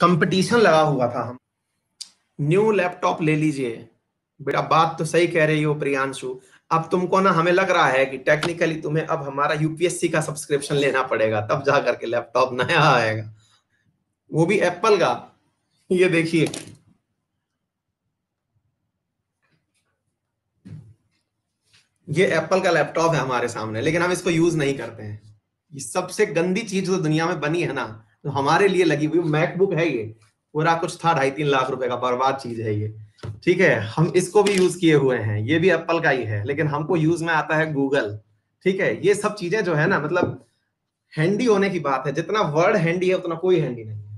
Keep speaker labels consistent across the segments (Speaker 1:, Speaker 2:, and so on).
Speaker 1: competition लगा हुआ था हम न्यू लैपटॉप ले लीजिए बेटा बात तो सही कह रही हो प्रियांशु अब तुमको ना हमें लग रहा है कि टेक्निकली तुम्हें अब हमारा यूपीएससी का सब्सक्रिप्शन लेना पड़ेगा तब जा करके लैपटॉप नया आएगा वो भी एप्पल का ये देखिए ये एप्पल का लैपटॉप है हमारे सामने लेकिन हम इसको यूज नहीं करते हैं ये सबसे गंदी चीज जो दुनिया में बनी है ना तो हमारे लिए लगी हुई मैकबुक है ये पूरा कुछ था ढाई तीन लाख रुपए का बर्बाद चीज है ये ठीक है हम इसको भी यूज किए हुए हैं ये भी एप्पल का ही है लेकिन हमको यूज में आता है गूगल ठीक है ये सब चीजें जो है ना मतलब हैंडी होने की बात है जितना वर्ड हैंडी है उतना कोई हैंडी नहीं है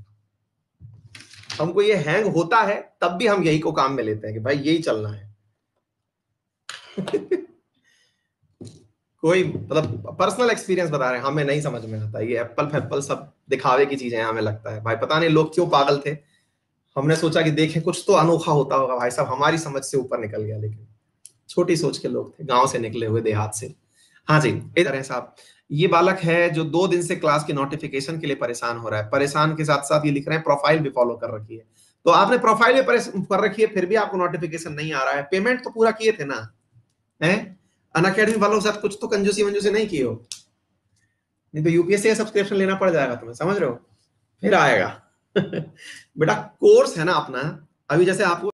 Speaker 1: हमको ये हैंग होता है तब भी हम यही को काम में लेते हैं कि भाई यही चलना है कोई मतलब पर्सनल एक्सपीरियंस बता रहे हैं हमें नहीं समझ में आता ये एप्पल फेप्पल सब दिखावे की चीजें हमें लगता है भाई पता नहीं लोग क्यों पागल थे हमने सोचा कि देखें कुछ तो अनोखा होता होगा भाई साहब हमारी समझ से ऊपर निकल गया लेकिन छोटी सोच के लोग थे गांव से निकले हुए देहात से हाँ जी इधर है साहब ये बालक है जो दो दिन से क्लास की नोटिफिकेशन के लिए परेशान हो रहा है परेशान के साथ साथ ये लिख रहे हैं प्रोफाइल भी फॉलो कर रखी है तो आपने प्रोफाइल भी कर रखी है फिर भी आपको नोटिफिकेशन नहीं आ रहा है पेमेंट तो पूरा किए थे ना है अनअकेडमी अकेडमी वालों के साथ कुछ तो कंजूसी वंजूसी नहीं की हो नहीं तो यूपीएससी का सब्सक्रिप्शन लेना पड़ जाएगा तुम्हें समझ रहे हो फिर आएगा बेटा कोर्स है ना अपना अभी जैसे आपको